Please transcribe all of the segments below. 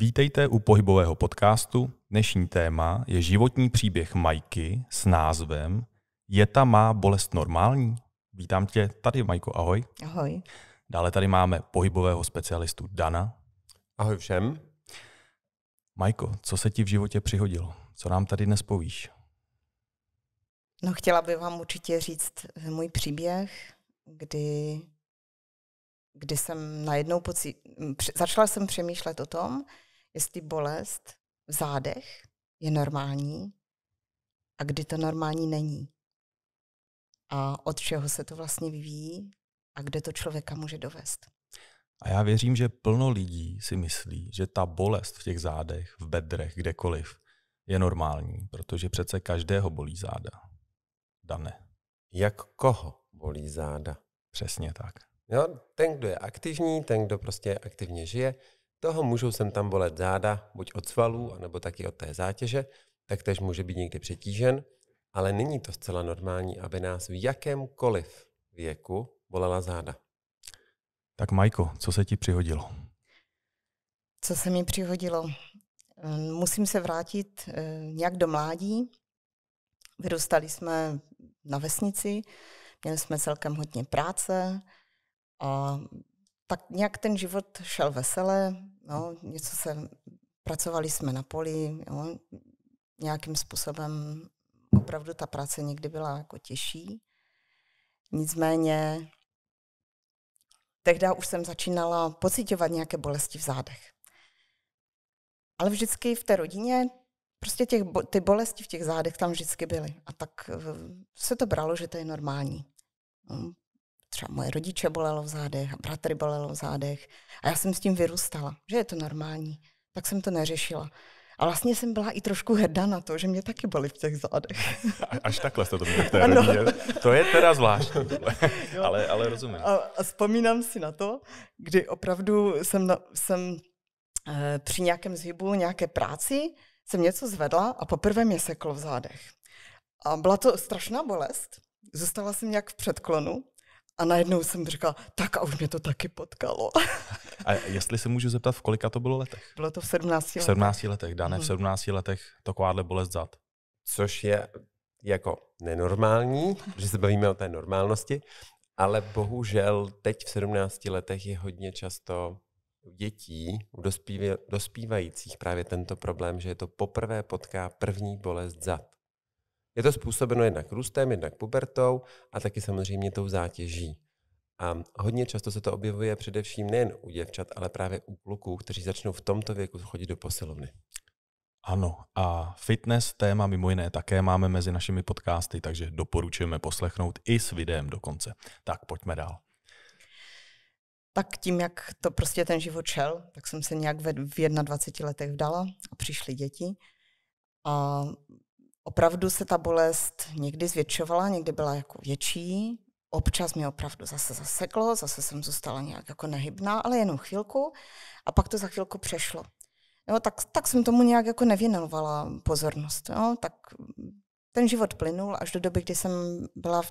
Vítejte u pohybového podcastu. Dnešní téma je životní příběh Majky s názvem Je ta má bolest normální? Vítám tě tady, Majko, ahoj. Ahoj. Dále tady máme pohybového specialistu Dana. Ahoj všem. Majko, co se ti v životě přihodilo? Co nám tady dnes povíš? No, chtěla bych vám určitě říct můj příběh, kdy, kdy jsem najednou pocí... začala jsem přemýšlet o tom, jestli bolest v zádech je normální a kdy to normální není. A od čeho se to vlastně vyvíjí a kde to člověka může dovést. A já věřím, že plno lidí si myslí, že ta bolest v těch zádech, v bedrech, kdekoliv, je normální, protože přece každého bolí záda. Dane. Jak koho bolí záda? Přesně tak. Jo, ten, kdo je aktivní, ten, kdo prostě aktivně žije, toho můžou sem tam bolet záda, buď od svalů, anebo taky od té zátěže, tak tež může být někdy přetížen, ale není to zcela normální, aby nás v jakémkoliv věku bolela záda. Tak Majko, co se ti přihodilo? Co se mi přihodilo? Ehm, musím se vrátit ehm, nějak do mládí. Vyrůstali jsme na vesnici, měli jsme celkem hodně práce a tak nějak ten život šel veselé, no, něco se, pracovali jsme na poli, jo, nějakým způsobem opravdu ta práce někdy byla jako těžší. Nicméně tehdy už jsem začínala pocitovat nějaké bolesti v zádech. Ale vždycky v té rodině prostě těch, ty bolesti v těch zádech tam vždycky byly. A tak eh, se to bralo, že to je normální třeba moje rodiče bolelo v zádech a bratry bolelo v zádech. A já jsem s tím vyrůstala, že je to normální. Tak jsem to neřešila. A vlastně jsem byla i trošku hrdá na to, že mě taky bolí v těch zádech. Až takhle jste to měli v té ano. rodině. To je teda zvláštní, ale, ale rozumím. A, a vzpomínám si na to, kdy opravdu jsem, na, jsem e, při nějakém zhybu, nějaké práci, jsem něco zvedla a poprvé mě seklo v zádech. A byla to strašná bolest. Zůstala jsem nějak v předklonu a najednou jsem říkala, tak a už mě to taky potkalo. a jestli se můžu zeptat, v kolika to bylo letech? Bylo to v 17 letech. V 17 letech, Dané, hmm. v 17 mhm. letech takováhle bolest zad. Což je jako nenormální, že se bavíme o té normálnosti, ale bohužel teď v 17 letech je hodně často u dětí, u dospívajících právě tento problém, že je to poprvé potká první bolest zad. Je to způsobeno jednak růstem, jednak pubertou a taky samozřejmě tou zátěží. A hodně často se to objevuje především nejen u děvčat, ale právě u kluků, kteří začnou v tomto věku chodit do posilovny. Ano, a fitness téma mimo jiné také máme mezi našimi podcasty, takže doporučujeme poslechnout i s videem dokonce. Tak pojďme dál. Tak tím, jak to prostě ten život šel, tak jsem se nějak v 21 letech vdala a přišly děti. A opravdu se ta bolest někdy zvětšovala, někdy byla jako větší, občas mě opravdu zase zaseklo, zase jsem zůstala nějak jako nehybná, ale jenom chvilku a pak to za chvilku přešlo. Jo, tak, tak jsem tomu nějak jako nevěnovala pozornost. Jo, tak ten život plynul až do doby, kdy jsem byla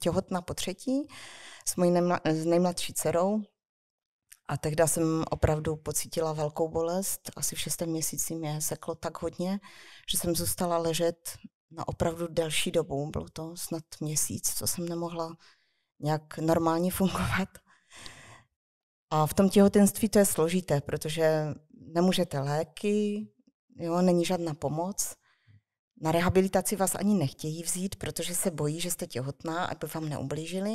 těhotná po třetí s mojí nejmladší dcerou, a tehdy jsem opravdu pocítila velkou bolest. Asi v šestém měsíci mě seklo tak hodně, že jsem zůstala ležet na opravdu delší dobu. Bylo to snad měsíc, co jsem nemohla nějak normálně fungovat. A v tom těhotenství to je složité, protože nemůžete léky, jo, není žádná pomoc. Na rehabilitaci vás ani nechtějí vzít, protože se bojí, že jste těhotná, aby vám neublížili.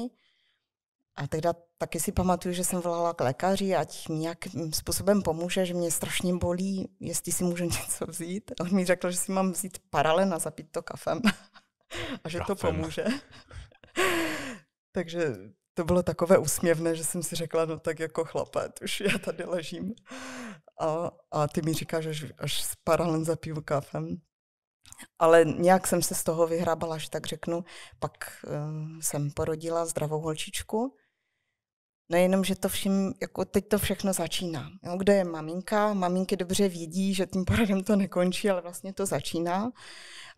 A teda taky si pamatuju, že jsem volala k lékaři, ať mi nějakým způsobem pomůže, že mě strašně bolí, jestli si můžu něco vzít. A on mi řekl, že si mám vzít paralen a zapít to kafem. a že kafem. to pomůže. Takže to bylo takové úsměvné, že jsem si řekla, no tak jako chlapé, už já tady ležím. A, a ty mi říkáš, až, až s paralen zapiju kafem. Ale nějak jsem se z toho vyhrábala, že tak řeknu. Pak uh, jsem porodila zdravou holčičku Nejenom, že to všim, jako teď to všechno začíná. Jo, kde je maminka, maminky dobře vědí, že tím porodem to nekončí, ale vlastně to začíná.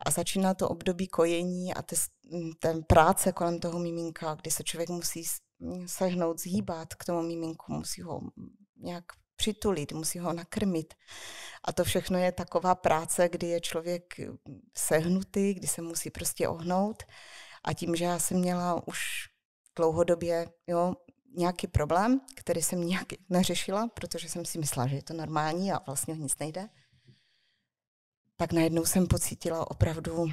A začíná to období kojení a ty, mm, ten práce kolem toho miminka, kdy se člověk musí mm, sehnout, zhýbat k tomu miminku, musí ho nějak přitulit, musí ho nakrmit. A to všechno je taková práce, kdy je člověk mm, sehnutý, kdy se musí prostě ohnout. A tím, že já jsem měla už dlouhodobě jo, nějaký problém, který jsem nějak neřešila, protože jsem si myslela, že je to normální a vlastně nic nejde. tak najednou jsem pocítila opravdu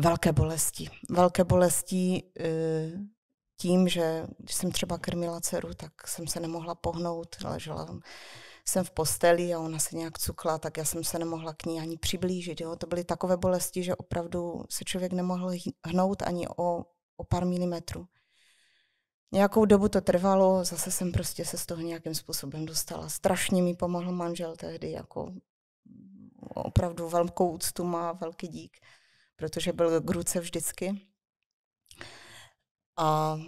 velké bolesti. Velké bolesti eh, tím, že když jsem třeba krmila dceru, tak jsem se nemohla pohnout, ležela jsem v posteli a ona se nějak cukla, tak já jsem se nemohla k ní ani přiblížit. Jo. To byly takové bolesti, že opravdu se člověk nemohl hnout ani o, o pár milimetrů. Nějakou dobu to trvalo, zase jsem prostě se z toho nějakým způsobem dostala. Strašně mi pomohl manžel tehdy, jako opravdu velkou úctu má, velký dík, protože byl k ruce vždycky. A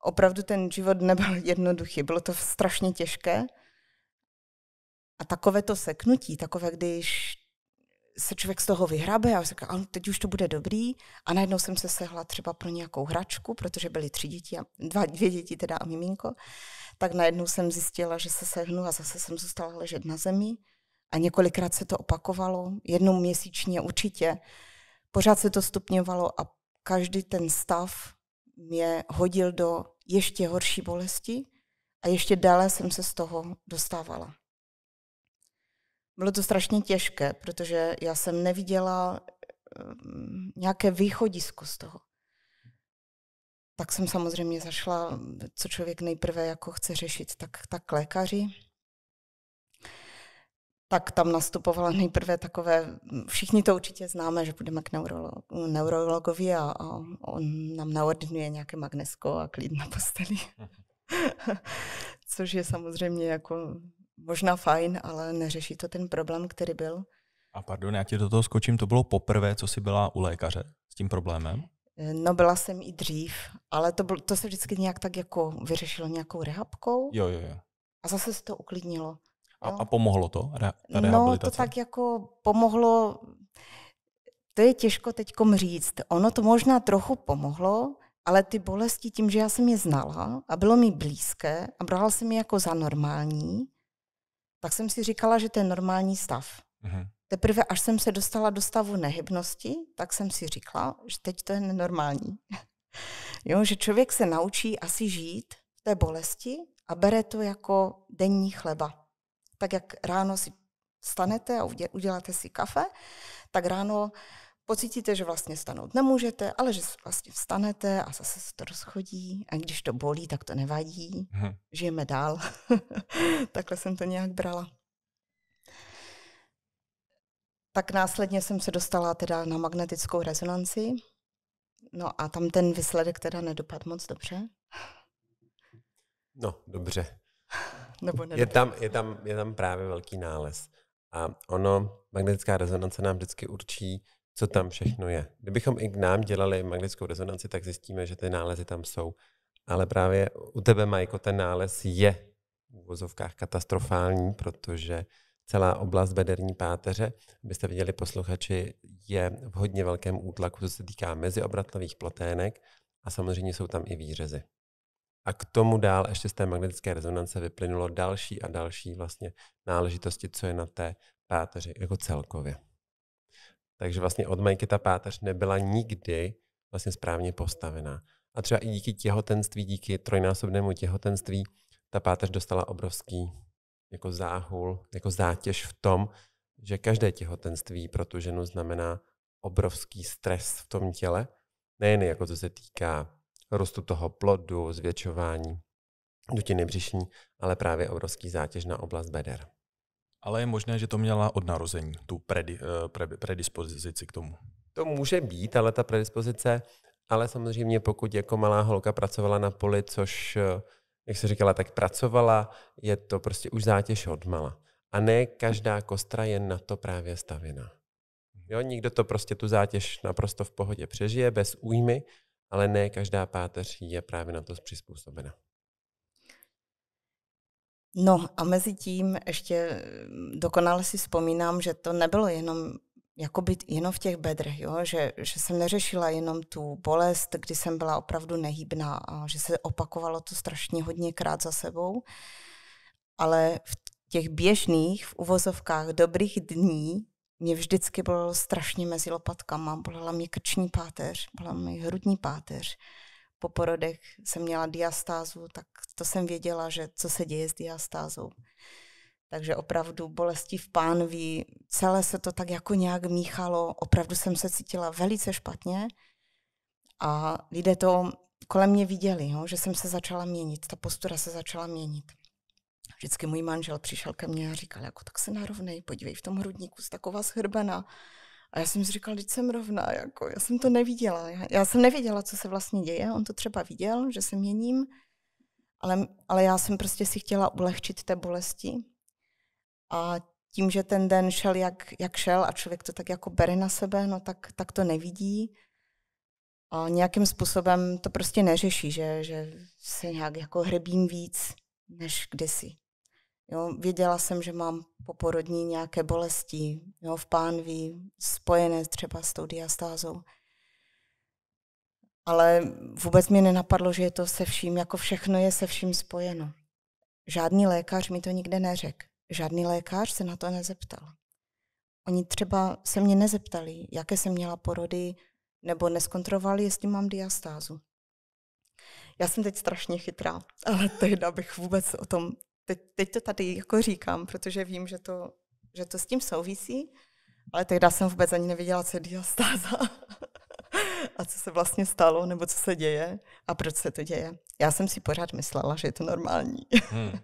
opravdu ten život nebyl jednoduchý, bylo to strašně těžké. A takové to seknutí, takové, když se člověk z toho vyhrabe a říká, ano, teď už to bude dobrý. A najednou jsem se sehla třeba pro nějakou hračku, protože byly tři děti, a, dva, dvě děti teda a miminko. Tak najednou jsem zjistila, že se sehnu a zase jsem zůstala ležet na zemi. A několikrát se to opakovalo, jednou měsíčně určitě. Pořád se to stupňovalo a každý ten stav mě hodil do ještě horší bolesti a ještě dále jsem se z toho dostávala. Bylo to strašně těžké, protože já jsem neviděla eh, nějaké východisko z toho. Tak jsem samozřejmě zašla, co člověk nejprve jako chce řešit, tak, tak k lékaři. Tak tam nastupovala nejprve takové, všichni to určitě známe, že budeme k neurologovi a, a on nám naordinuje nějaké magnesko a klid na posteli. Mhm. Což je samozřejmě jako možná fajn, ale neřeší to ten problém, který byl. A pardon, já ti do toho skočím, to bylo poprvé, co jsi byla u lékaře s tím problémem? Eh, no byla jsem i dřív, ale to, byl, to se vždycky nějak tak jako vyřešilo nějakou rehabkou. Jo, jo, jo. A zase se to uklidnilo. A, no. a pomohlo to, re, rehabilitace? No to tak jako pomohlo, to je těžko teď říct. Ono to možná trochu pomohlo, ale ty bolesti tím, že já jsem je znala a bylo mi blízké a brala jsem je jako za normální, tak jsem si říkala, že to je normální stav. Mm-hmm. Teprve až jsem se dostala do stavu nehybnosti, tak jsem si říkala, že teď to je nenormální. jo, že člověk se naučí asi žít v té bolesti a bere to jako denní chleba. Tak jak ráno si stanete a uděláte si kafe, tak ráno pocítíte, že vlastně stanout nemůžete, ale že vlastně vstanete a zase se to rozchodí a když to bolí, tak to nevadí, hmm. žijeme dál. Takhle jsem to nějak brala. Tak následně jsem se dostala teda na magnetickou rezonanci, no a tam ten výsledek teda nedopad moc dobře. No, dobře. Nebo je, tam, je, tam, je tam právě velký nález. A ono, magnetická rezonance nám vždycky určí, co tam všechno je. Kdybychom i k nám dělali magnetickou rezonanci, tak zjistíme, že ty nálezy tam jsou. Ale právě u tebe, Majko, ten nález je v uvozovkách katastrofální, protože celá oblast bederní páteře, byste viděli posluchači, je v hodně velkém útlaku, co se týká meziobratlových plotének a samozřejmě jsou tam i výřezy. A k tomu dál ještě z té magnetické rezonance vyplynulo další a další vlastně náležitosti, co je na té páteři jako celkově. Takže vlastně od Majky ta páteř nebyla nikdy vlastně správně postavená. A třeba i díky těhotenství, díky trojnásobnému těhotenství, ta páteř dostala obrovský jako záhul, jako zátěž v tom, že každé těhotenství pro tu ženu znamená obrovský stres v tom těle, nejen jako co se týká rostu toho plodu, zvětšování dutiny břišní, ale právě obrovský zátěž na oblast beder. Ale je možné, že to měla od narození, tu predi, eh, pre, predispozici k tomu. To může být, ale ta predispozice, ale samozřejmě pokud jako malá holka pracovala na poli, což, eh, jak se říkala, tak pracovala, je to prostě už zátěž od mala. A ne každá kostra je na to právě stavěná. Jo, nikdo to prostě tu zátěž naprosto v pohodě přežije, bez újmy, ale ne každá páteř je právě na to přizpůsobena. No a mezi tím ještě mm, dokonale si vzpomínám, že to nebylo jenom jako být jenom v těch bedrech, jo? Že, že jsem neřešila jenom tu bolest, kdy jsem byla opravdu nehybná a že se opakovalo to strašně hodněkrát za sebou, ale v těch běžných, v uvozovkách dobrých dní mě vždycky bylo strašně mezi lopatkama, bolela mě krční páteř, bolela mi hrudní páteř po porodech jsem měla diastázu, tak to jsem věděla, že co se děje s diastázou. Takže opravdu bolesti v pánví, celé se to tak jako nějak míchalo, opravdu jsem se cítila velice špatně a lidé to kolem mě viděli, jo, že jsem se začala měnit, ta postura se začala měnit. Vždycky můj manžel přišel ke mně a říkal, jako tak se narovnej, podívej, v tom hrudníku jsi taková shrbená. A já jsem si říkala, že jsem rovná, jako, já jsem to neviděla. Já, já jsem nevěděla, co se vlastně děje, on to třeba viděl, že se měním, ale, ale já jsem prostě si chtěla ulehčit té bolesti. A tím, že ten den šel, jak, jak šel a člověk to tak jako bere na sebe, no tak, tak to nevidí. A nějakým způsobem to prostě neřeší, že, že se nějak jako hrbím víc než kdysi. Jo, věděla jsem, že mám poporodní nějaké bolesti jo, v pánví, spojené třeba s tou diastázou. Ale vůbec mi nenapadlo, že je to se vším, jako všechno je se vším spojeno. Žádný lékař mi to nikde neřekl. Žádný lékař se na to nezeptal. Oni třeba se mě nezeptali, jaké jsem měla porody, nebo neskontrolovali, jestli mám diastázu. Já jsem teď strašně chytrá, ale tehdy bych vůbec o tom teď, teď to tady jako říkám, protože vím, že to, že to s tím souvisí, ale tehdy jsem vůbec ani nevěděla, co je diastáza a co se vlastně stalo, nebo co se děje a proč se to děje. Já jsem si pořád myslela, že je to normální. Hmm.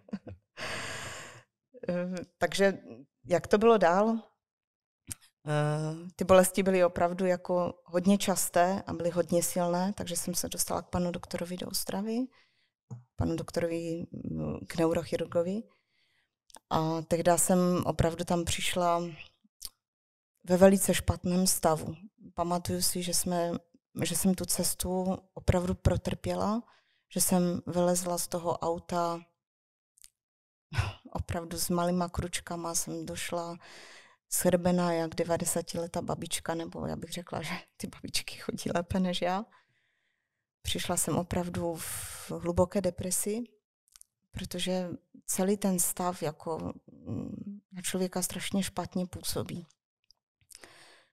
Eh, takže jak to bylo dál? Eh, ty bolesti byly opravdu jako hodně časté a byly hodně silné, takže jsem se dostala k panu doktorovi do Ostravy panu doktorovi, mm, k neurochirurgovi. A tehdy jsem opravdu tam přišla ve velice špatném stavu. Pamatuju si, že, jsme, že jsem tu cestu opravdu protrpěla, že jsem vylezla z toho auta opravdu s malýma kručkama, jsem došla shrbená jak 90-letá babička, nebo já bych řekla, že ty babičky chodí lépe než já. Přišla jsem opravdu v hluboké depresi, protože celý ten stav jako mm, na člověka strašně špatně působí.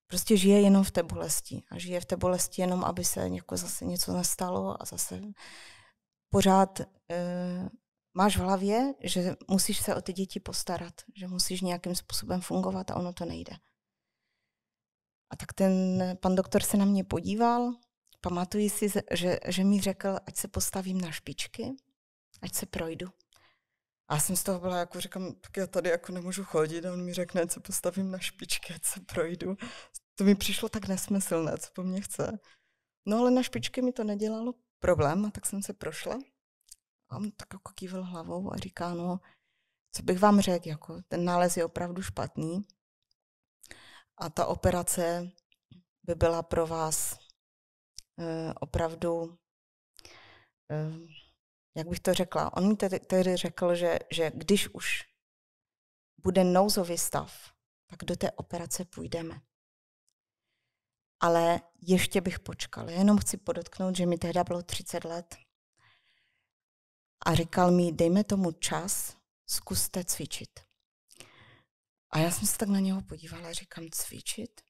Prostě žije jenom v té bolesti a žije v té bolesti jenom, aby se jako zase něco nestalo a zase pořád e, máš v hlavě, že musíš se o ty děti postarat, že musíš nějakým způsobem fungovat a ono to nejde. A tak ten pan doktor se na mě podíval pamatuji si, že, že mi řekl, ať se postavím na špičky, ať se projdu. A jsem z toho byla, jako říkám, tak já tady jako nemůžu chodit a on mi řekne, ať se postavím na špičky, ať se projdu. To mi přišlo tak nesmyslné, co po mně chce. No ale na špičky mi to nedělalo problém, a tak jsem se prošla. A on tak jako kývil hlavou a říká, no, co bych vám řekl, jako ten nález je opravdu špatný a ta operace by byla pro vás Eh, opravdu, eh, jak bych to řekla, on mi tedy řekl, že, že když už bude nouzový stav, tak do té operace půjdeme. Ale ještě bych počkal. Jenom chci podotknout, že mi tehdy bylo 30 let a říkal mi, dejme tomu čas, zkuste cvičit. A já jsem se tak na něho podívala a říkám, cvičit?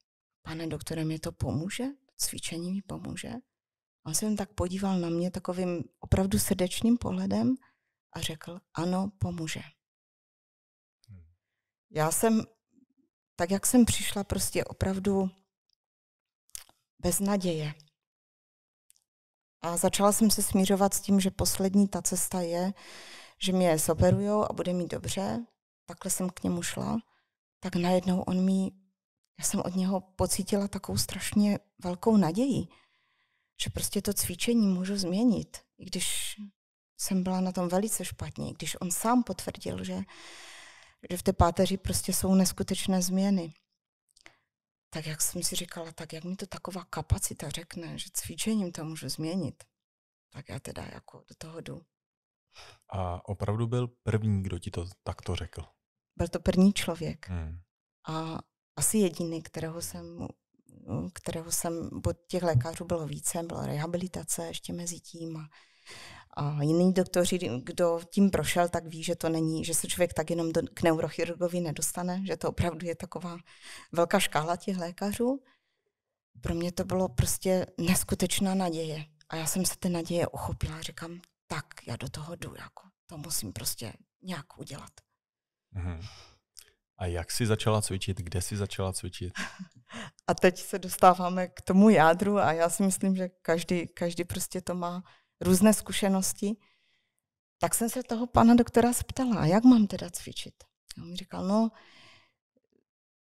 Pane doktore, mě to pomůže? cvičení mi pomůže. A on se jen tak podíval na mě takovým opravdu srdečným pohledem a řekl, ano, pomůže. Hmm. Já jsem, tak jak jsem přišla, prostě opravdu bez naděje. A začala jsem se smířovat s tím, že poslední ta cesta je, že mě soperujou a bude mít dobře. Takhle jsem k němu šla. Tak najednou on mi já jsem od něho pocítila takovou strašně velkou naději, že prostě to cvičení můžu změnit, i když jsem byla na tom velice špatně, když on sám potvrdil, že, že v té páteři prostě jsou neskutečné změny. Tak jak jsem si říkala, tak jak mi to taková kapacita řekne, že cvičením to můžu změnit, tak já teda jako do toho jdu. A opravdu byl první, kdo ti to takto řekl? Byl to první člověk. Hmm. A asi jediný, kterého jsem, no, kterého jsem, od těch lékařů bylo více, byla rehabilitace ještě mezi tím a, a jiný doktoři, kdo tím prošel, tak ví, že to není, že se člověk tak jenom do, k neurochirurgovi nedostane, že to opravdu je taková velká škála těch lékařů. Pro mě to bylo prostě neskutečná naděje. A já jsem se té naděje uchopila a Říkám, tak, já do toho jdu, jako, to musím prostě nějak udělat. Mhm. A jak jsi začala cvičit? Kde jsi začala cvičit? A teď se dostáváme k tomu jádru a já si myslím, že každý, každý prostě to má různé zkušenosti. Tak jsem se toho pana doktora zeptala, jak mám teda cvičit? A on mi říkal, no,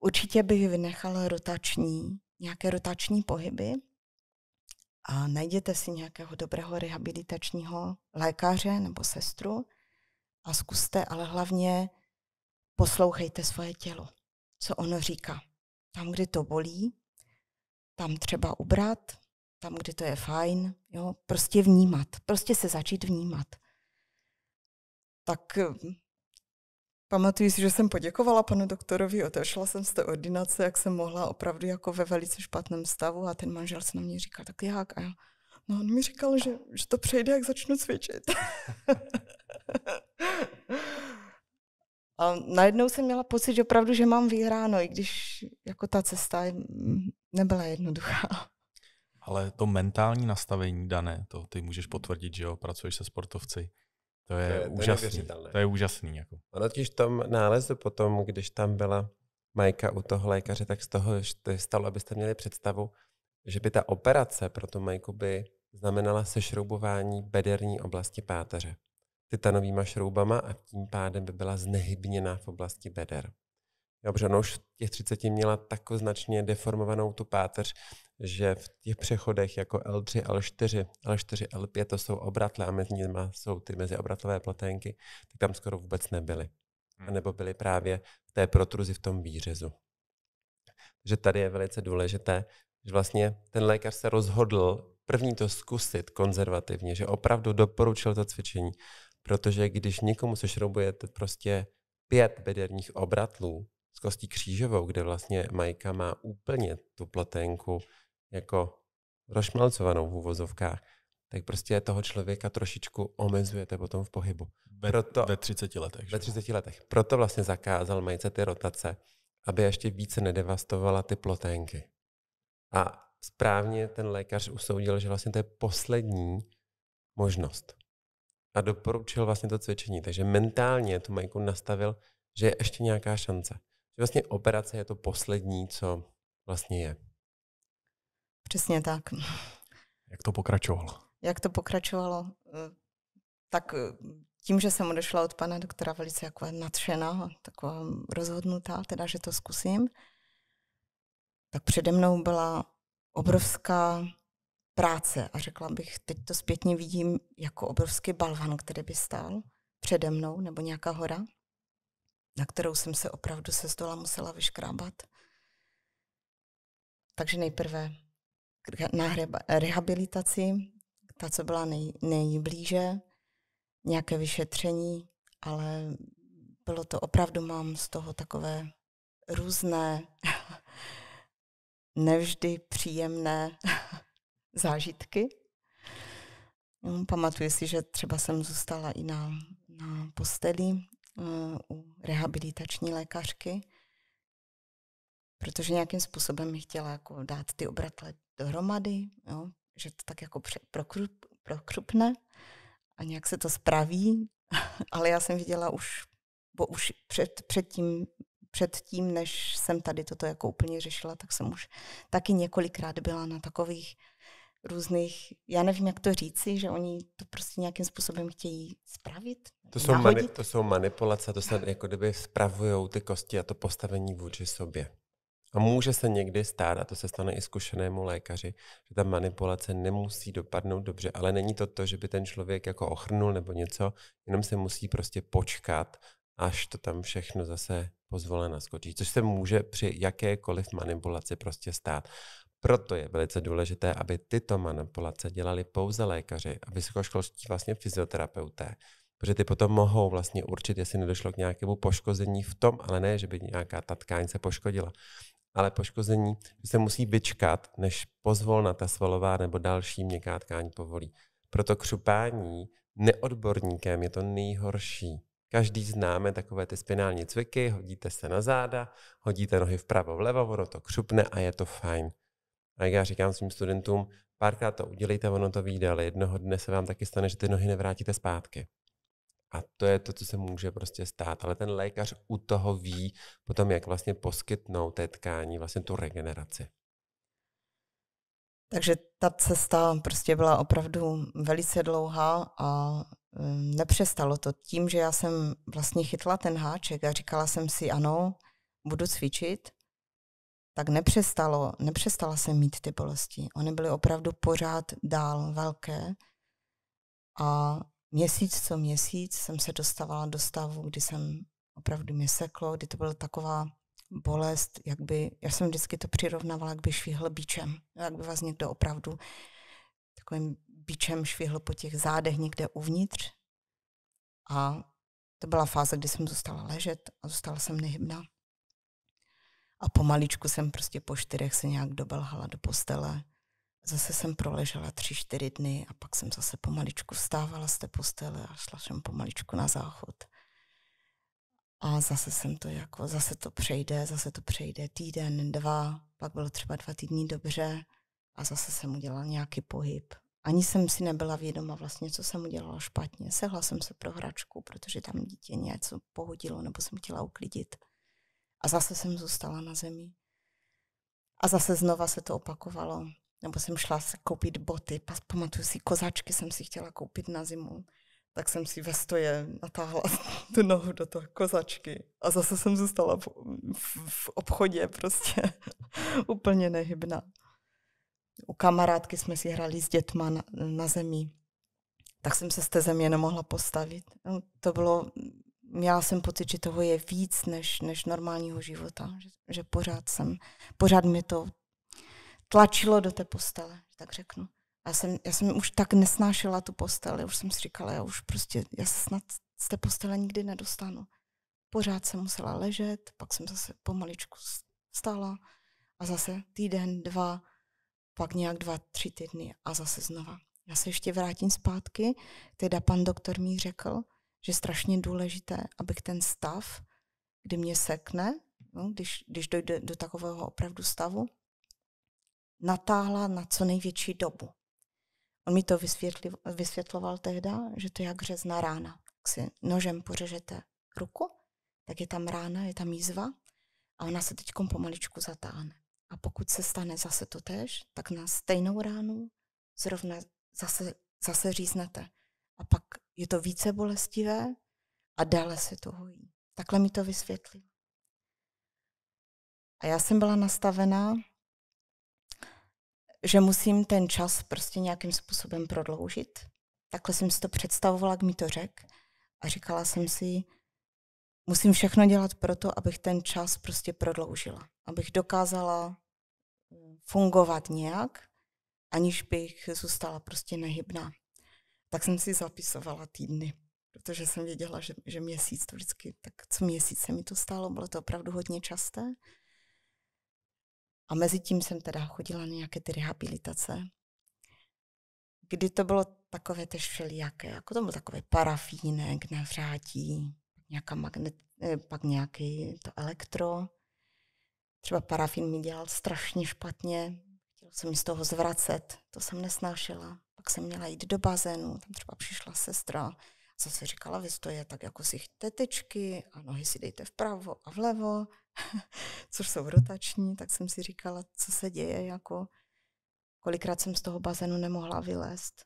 určitě bych vynechal rotační, nějaké rotační pohyby a najděte si nějakého dobrého rehabilitačního lékaře nebo sestru a zkuste ale hlavně poslouchejte svoje tělo, co ono říká. Tam, kde to bolí, tam třeba ubrat, tam, kde to je fajn, jo, prostě vnímat, prostě se začít vnímat. Tak eh, pamatuju si, že jsem poděkovala panu doktorovi, otešla jsem z té ordinace, jak jsem mohla, opravdu jako ve velice špatném stavu a ten manžel se na mě říkal, tak jak? A já, no on mi říkal, že, že to přejde, jak začnu cvičit. A najednou jsem měla pocit že opravdu, že mám vyhráno, i když jako ta cesta mm, nebyla jednoduchá. Ale to mentální nastavení dané, to ty můžeš potvrdit, že jo, pracuješ se sportovci. To je, to je úžasný. To je, to je úžasný. Jako. Ono totiž v tom nálezu potom, když tam byla Majka u toho lékaře, tak z toho že stalo, abyste měli představu, že by ta operace pro tu Majku by znamenala sešroubování bederní oblasti páteře titanovýma šroubama a tím pádem by byla znehybněná v oblasti beder. Dobře, no už v těch 30 měla tako značně deformovanou tu páteř, že v těch přechodech jako L3, L4, L4, L5, to jsou obratle a mezi nimi jsou ty meziobratlové platénky, tak tam skoro vůbec nebyly. A hmm. nebo byly právě v té protruzi v tom výřezu. Takže tady je velice důležité, že vlastně ten lékař se rozhodl první to zkusit konzervativně, že opravdu doporučil to cvičení Protože když někomu sešroubujete prostě pět bederních obratlů s kostí křížovou, kde vlastně Majka má úplně tu platénku jako rošmalcovanou v úvozovkách, tak prostě toho člověka trošičku omezujete potom v pohybu. Ve, Proto, ve 30 letech. Že? Ve 30 letech. Proto vlastně zakázal Majce ty rotace, aby ještě více nedevastovala ty ploténky. A správně ten lékař usoudil, že vlastně to je poslední možnost a doporučil vlastně to cvičení. Takže mentálně tu Majku nastavil, že je ještě nějaká šance. Že vlastně operace je to poslední, co vlastně je. Přesně tak. Jak to pokračovalo? Jak to pokračovalo? Eh, tak eh, tím, že jsem odešla od pana doktora velice jako nadšená, taková rozhodnutá, teda, že to zkusím, tak přede mnou byla obrovská práce a řekla bych, teď to zpětně vidím jako obrovský balvan, který by stál přede mnou, nebo nějaká hora, na kterou jsem se opravdu se zdola musela vyškrábat. Takže nejprve na rehabilitaci, ta, co byla nej, nejblíže, nějaké vyšetření, ale bylo to opravdu, mám z toho takové různé, nevždy příjemné zážitky. Hm, Pamatuju si, že třeba jsem zůstala i na, na posteli eh, u rehabilitační lékařky, protože nějakým způsobem mi chtěla jako dát ty obratle dohromady, jo, že to tak jako prokrup, prokrupne a nějak se to spraví, ale já jsem viděla už, bo už před, před, tím, před tím, než jsem tady toto jako úplně řešila, tak jsem už taky několikrát byla na takových různých, já nevím, jak to říci, že oni to prostě nějakým způsobem chtějí spravit. To jsou, nahodit. mani, to jsou manipulace, to se jako kdyby spravují ty kosti a to postavení vůči sobě. A může se někdy stát, a to se stane i zkušenému lékaři, že ta manipulace nemusí dopadnout dobře, ale není to to, že by ten člověk jako ochrnul nebo něco, jenom se musí prostě počkat, až to tam všechno zase pozvolená skočí. což se může při jakékoliv manipulaci prostě stát. Proto je velice důležité, aby tyto manipulace dělali pouze lékaři a vysokoškolští vlastně fyzioterapeuté, protože ty potom mohou vlastně určit, jestli nedošlo k nějakému poškození v tom, ale ne, že by nějaká ta tkáň se poškodila, ale poškození se musí vyčkat, než pozvolna ta svalová nebo další měkká tkáň povolí. Proto křupání neodborníkem je to nejhorší. Každý známe takové ty spinální cviky, hodíte se na záda, hodíte nohy vpravo, vlevo, ono to křupne a je to fajn. A jak já říkám svým studentům, párkrát to udělejte, ono to vyjde, ale jednoho dne se vám taky stane, že ty nohy nevrátíte zpátky. A to je to, co se může prostě stát. Ale ten lékař u toho ví potom, jak vlastně poskytnout té tkání, vlastně tu regeneraci. Takže ta cesta prostě byla opravdu velice dlouhá a mm, nepřestalo to tím, že já jsem vlastně chytla ten háček a říkala jsem si, ano, budu cvičit, tak nepřestalo, nepřestala jsem mít ty bolesti. Ony byly opravdu pořád dál velké a měsíc co měsíc jsem se dostávala do stavu, kdy jsem opravdu mě seklo, kdy to byla taková bolest, jak by, já jsem vždycky to přirovnávala, jak by švihl bíčem, no, jak by vás někdo opravdu takovým bíčem švihl po těch zádech někde uvnitř. A to byla fáze, kdy jsem zůstala ležet a zůstala jsem nehybná. A pomaličku jsem prostě po čtyřech se nějak dobelhala do postele. Zase jsem proležela tři, čtyři dny a pak jsem zase pomaličku vstávala z té postele a šla jsem pomaličku na záchod. A zase jsem to jako, zase to přejde, zase to přejde týden, dva, pak bylo třeba dva týdny dobře a zase jsem udělala nějaký pohyb. Ani jsem si nebyla vědoma vlastně, co jsem udělala špatně. Sehla jsem se pro hračku, protože tam dítě něco pohodilo nebo jsem chtěla uklidit. A zase jsem zůstala na zemi. A zase znova se to opakovalo. Nebo jsem šla se koupit boty. Pamatuju si, kozáčky jsem si chtěla koupit na zimu. Tak jsem si ve stoje natáhla tu nohu do toho kozačky. A zase jsem zůstala v, v, v obchodě prostě úplně nehybná. U kamarádky jsme si hrali s dětma na, na zemi tak jsem se z té země nemohla postavit. No, to bylo měla jsem pocit, že toho je víc než, než normálního života, že, že pořád jsem, pořád mi to tlačilo do té postele, tak řeknu. Já jsem, já jsem už tak nesnášela tu postel, já už jsem si říkala, já už prostě, já se snad z té postele nikdy nedostanu. Pořád jsem musela ležet, pak jsem zase pomaličku stala a zase týden, dva, pak nějak dva, tři týdny a zase znova. Já se ještě vrátím zpátky, teda pan doktor mi řekl, že je strašně důležité, abych ten stav, kdy mě sekne, no, když, když dojde do takového opravdu stavu, natáhla na co největší dobu. On mi to vysvětli, vysvětloval tehda, že to je jak řezná rána. Jak si nožem pořežete ruku, tak je tam rána, je tam jízva a ona se teď pomaličku zatáhne. A pokud se stane zase to tež, tak na stejnou ránu zrovna zase, zase říznete. A pak je to více bolestivé a dále se to hojí. Takhle mi to vysvětlil. A já jsem byla nastavená, že musím ten čas prostě nějakým způsobem prodloužit. Takhle jsem si to představovala, jak mi to řekl. A říkala jsem si, musím všechno dělat proto, abych ten čas prostě prodloužila. Abych dokázala mm, fungovat nějak, aniž bych zůstala prostě nehybná tak jsem si zapisovala týdny, protože jsem věděla, že, že měsíc to vždycky, tak co měsíc se mi to stálo, bylo to opravdu hodně časté. A mezi tím jsem teda chodila na nějaké ty rehabilitace, kdy to bylo takové tež všelijaké, jako to bylo takové parafínek, navrátí, nějaká magnet, eh, pak nějaký to elektro. Třeba parafín mi dělal strašně špatně, chtěl jsem mi z toho zvracet, to jsem nesnášela pak jsem měla jít do bazénu, tam třeba přišla sestra, zase říkala, vy to je tak jako si chyťte tečky a nohy si dejte vpravo a vlevo, což jsou rotační, tak jsem si říkala, co se děje, jako kolikrát jsem z toho bazénu nemohla vylézt.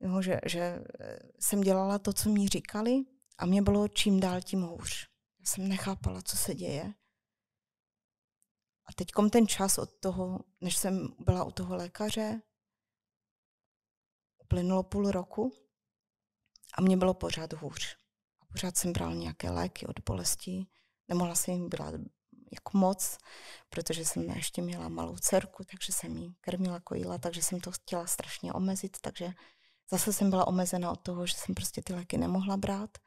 Jo, že, že eh, jsem dělala to, co mi říkali a mě bylo čím dál tím hůř. Já jsem nechápala, co se děje. A teď ten čas od toho, než jsem byla u toho lékaře, Uplynulo půl roku a mě bylo pořád hůř. A pořád jsem bral nějaké léky od bolestí. Nemohla jsem jim brát jako moc, protože jsem ještě měla malou dcerku, takže jsem ji krmila, kojila, takže jsem to chtěla strašně omezit, takže zase jsem byla omezena od toho, že jsem prostě ty léky nemohla brát.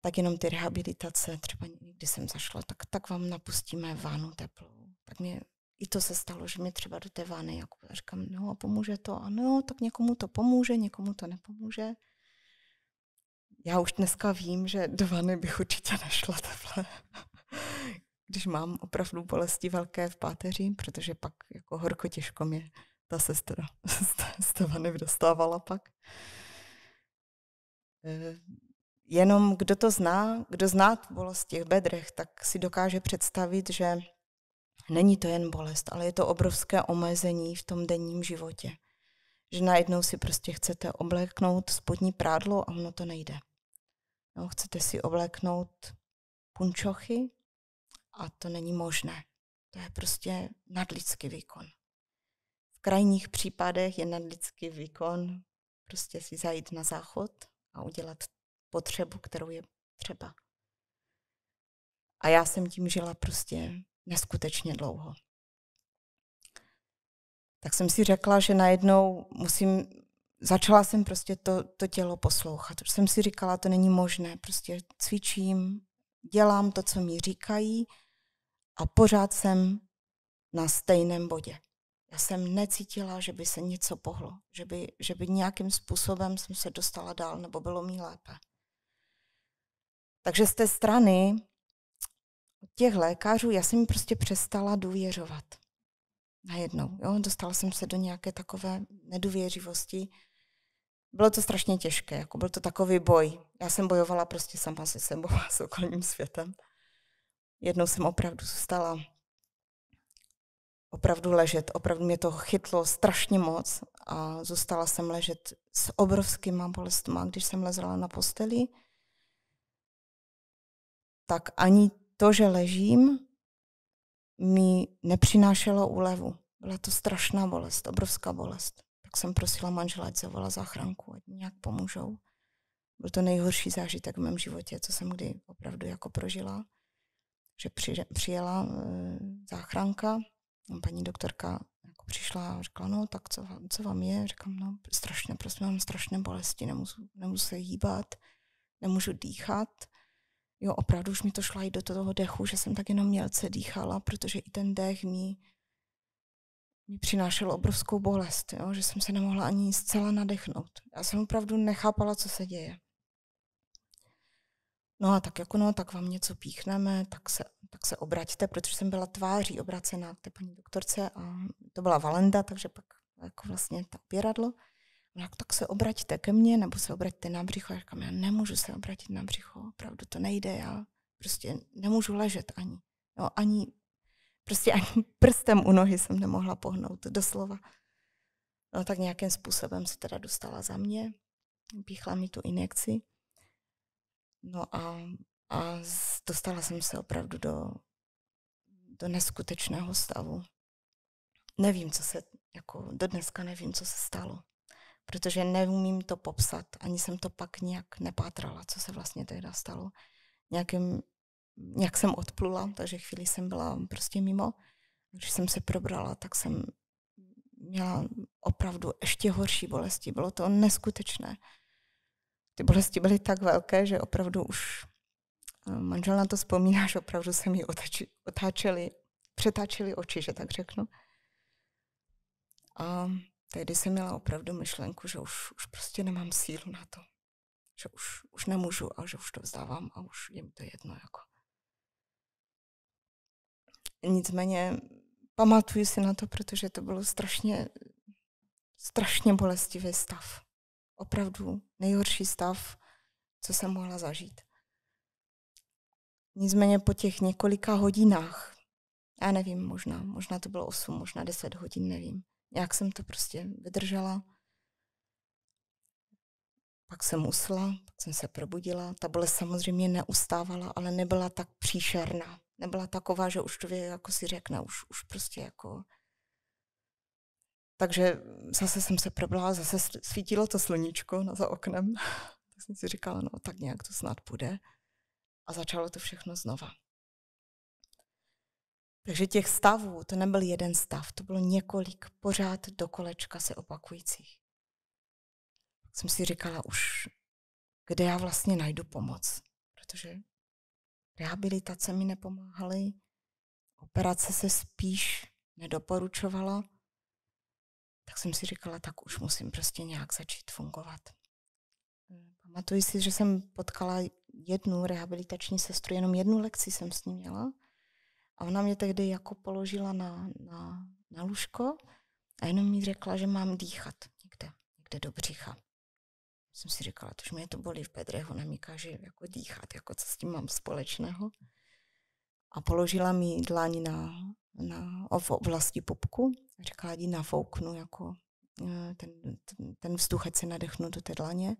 Tak jenom ty rehabilitace, třeba někdy jsem zašla, tak, tak vám napustíme vánu teplou. Tak mě i to se stalo, že mi třeba do té vány, jako říkám, no a pomůže to, a no, tak někomu to pomůže, někomu to nepomůže. Já už dneska vím, že do vany bych určitě nešla takhle, když mám opravdu bolesti velké v páteří, protože pak jako horko těžko mě ta sestra z té vany dostávala pak. Eh, jenom kdo to zná, kdo zná bolest v těch bedrech, tak si dokáže představit, že není to jen bolest, ale je to obrovské omezení v tom denním životě. Že najednou si prostě chcete obléknout spodní prádlo a ono to nejde. No, chcete si obléknout punčochy a to není možné. To je prostě nadlidský výkon. V krajních případech je nadlidský výkon prostě si zajít na záchod a udělat potřebu, kterou je třeba. A já jsem tím žila prostě neskutečně dlouho. Tak jsem si řekla, že najednou musím, začala jsem prostě to, to tělo poslouchat. Už jsem si říkala, to není možné, prostě cvičím, dělám to, co mi říkají a pořád jsem na stejném bodě. Já jsem necítila, že by se něco pohlo, že by, že by nějakým způsobem jsem se dostala dál nebo bylo mi lépe. Takže z té strany těch lékařů, já jsem jim prostě přestala důvěřovat. Najednou. Jo? Dostala jsem se do nějaké takové nedůvěřivosti. Bylo to strašně těžké, jako byl to takový boj. Já jsem bojovala prostě sama se sebou a s okolním světem. Jednou jsem opravdu zůstala opravdu ležet. Opravdu mě to chytlo strašně moc a zůstala jsem ležet s obrovskýma bolestma. Když jsem lezla na posteli, tak ani to, že ležím, mi nepřinášelo úlevu. Byla to strašná bolest, obrovská bolest. Tak jsem prosila manžela, ať zavolá záchranku, ať nějak pomůžou. Byl to nejhorší zážitek v mém životě, co jsem kdy opravdu jako prožila. Že při, přijela e, záchranka, paní doktorka jako přišla a řekla, no tak co, vám, co vám je? Říkám, no strašně, prostě mám strašné bolesti, nemůžu, nemůžu se hýbat, nemůžu dýchat jo, opravdu už mi to šla i do toho dechu, že jsem tak jenom mělce dýchala, protože i ten dech mi, mi přinášel obrovskou bolest, jo, že jsem se nemohla ani zcela nadechnout. Já jsem opravdu nechápala, co se děje. No a tak jako no, tak vám něco píchneme, tak se, tak se obraťte, protože jsem byla tváří obracená k té paní doktorce a to byla Valenda, takže pak jako vlastně to opěradlo jak tak se obraťte ke mně, nebo se obraťte na břicho. Já říkám, já nemůžu se obratit na břicho, opravdu to nejde, já prostě nemůžu ležet ani. no ani prostě ani prstem u nohy jsem nemohla pohnout, doslova. No tak nějakým způsobem se teda dostala za mě, píchla mi tu injekci. No a, a dostala jsem se opravdu do, do neskutečného stavu. Nevím, co se, jako do dneska nevím, co se stalo protože neumím to popsat. Ani jsem to pak nějak nepátrala, co se vlastně tehdy stalo. Nějakým, nějak jsem odplula, takže chvíli jsem byla prostě mimo. Když jsem se probrala, tak jsem měla opravdu ještě horší bolesti. Bylo to neskutečné. Ty bolesti byly tak velké, že opravdu už eh, manžel na to vzpomíná, že opravdu se mi otáčeli, přetáčeli oči, že tak řeknu. A tehdy jsem měla opravdu myšlenku, že už, už prostě nemám sílu na to. Že už, už nemůžu a že už to vzdávám a už je mi to jedno. Jako. Nicméně pamatuju si na to, protože to bylo strašně, strašně bolestivý stav. Opravdu nejhorší stav, co jsem mohla zažít. Nicméně po těch několika hodinách, já nevím, možná, možná to bylo 8, možná 10 hodin, nevím, Nějak jsem to prostě vydržela. Pak jsem usla, pak jsem se probudila. Ta bolest samozřejmě neustávala, ale nebyla tak příšerná. Nebyla taková, že už to vě, jako si řekne, už, už prostě jako... Takže zase jsem se probrala, zase svítilo to sluníčko za oknem. tak jsem si říkala, no tak nějak to snad bude. A začalo to všechno znova. Takže těch stavů, to nebyl jeden stav, to bylo několik pořád do kolečka se opakujících. Tak jsem si říkala už, kde já vlastně najdu pomoc, protože rehabilitace mi nepomáhaly, operace se spíš nedoporučovala, tak jsem si říkala, tak už musím prostě nějak začít fungovat. Pamatuji si, že jsem potkala jednu rehabilitační sestru, jenom jednu lekci jsem s ní měla. A ona mě tehdy jako položila na, na, na lůžko a jenom mi řekla, že mám dýchat někde, někde do břicha. Jsem si říkala, to už mě to bolí v bedrech, ona mi káže jako dýchat, jako co s tím mám společného. A položila mi dlaň na, na v oblasti popku a říkala, jdi nafouknu jako e, ten, ten, ten vzduch, ať se nadechnu do té dlaně.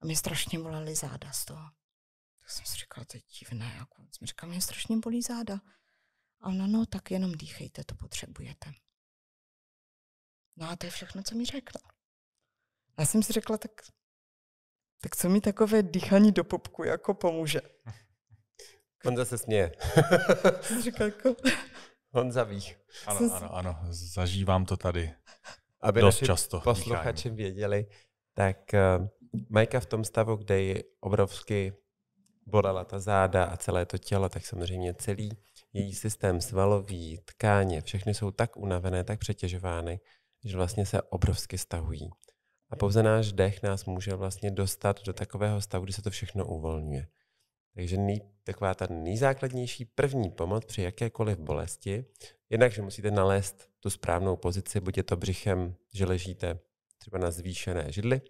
A mě strašně bolely záda z toho. Tak jsem si říkala, to je divné. Jako. Jsem říkala, mě strašně bolí záda. A ona, no tak jenom dýchejte, to potřebujete. No a to je všechno, co mi řekla. Já jsem si řekla, tak, tak co mi takové dýchání do popku jako pomůže? Honza se směje. Říká jako... Honza ví. Ano, ano, ano, zažívám to tady. Aby Dost naši často posluchači dýchání. věděli, tak uh, Majka v tom stavu, kde je obrovsky bolela ta záda a celé to tělo, tak samozřejmě celý její systém svalový, tkáně, všechny jsou tak unavené, tak přetěžovány, že vlastně se obrovsky stahují. A pouze náš dech nás může vlastně dostat do takového stavu, kdy se to všechno uvolňuje. Takže nej, taková ta nejzákladnější první pomoc při jakékoliv bolesti, jednak, že musíte nalézt tu správnou pozici, buď je to břichem, že ležíte třeba na zvýšené židli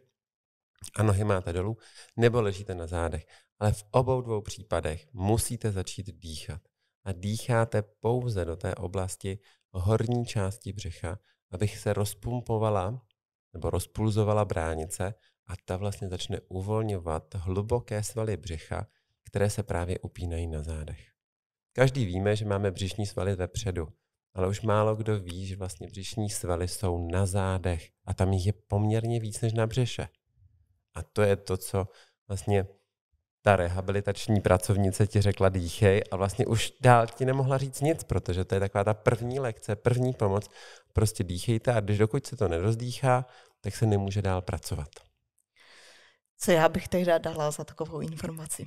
a nohy máte dolů, nebo ležíte na zádech. Ale v obou dvou případech musíte začít dýchat. A dýcháte pouze do té oblasti horní části břicha, abych se rozpumpovala nebo rozpulzovala bránice a ta vlastně začne uvolňovat hluboké svaly břicha, které se právě upínají na zádech. Každý víme, že máme břišní svaly vepředu, ale už málo kdo ví, že vlastně břišní svaly jsou na zádech a tam jich je poměrně víc než na břeše. A to je to, co vlastně ta rehabilitační pracovnice ti řekla dýchej a vlastně už dál ti nemohla říct nic, protože to je taková ta první lekce, první pomoc. Prostě dýchejte a když dokud se to nerozdýchá, tak se nemůže dál pracovat. Co já bych tehdy dala za takovou informaci?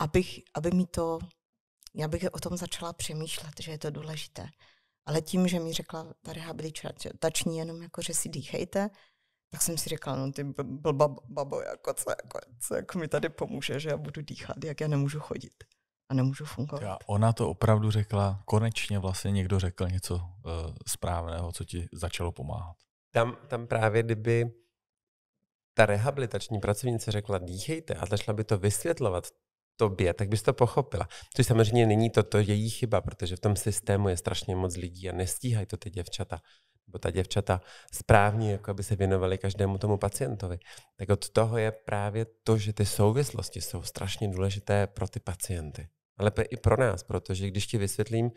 Abych, aby mi to, já bych o tom začala přemýšlet, že je to důležité. Ale tím, že mi řekla ta rehabilitační jenom jako, že si dýchejte, tak jsem si říkala, no ty blba babo, jako co, jako, co jako mi tady pomůže, že já budu dýchat, jak já nemůžu chodit a nemůžu fungovat. Já, ona to opravdu řekla, konečně vlastně někdo řekl něco uh, správného, co ti začalo pomáhat. Tam, tam právě kdyby ta rehabilitační pracovnice řekla dýchejte a začala by to vysvětlovat tobě, tak bys to pochopila. Což samozřejmě není to, to její chyba, protože v tom systému je strašně moc lidí a nestíhají to ty děvčata nebo ta děvčata správně jako by se věnovali každému tomu pacientovi. Tak od toho je právě to, že ty souvislosti jsou strašně důležité pro ty pacienty. Ale i pro nás, protože když ti vysvětlím,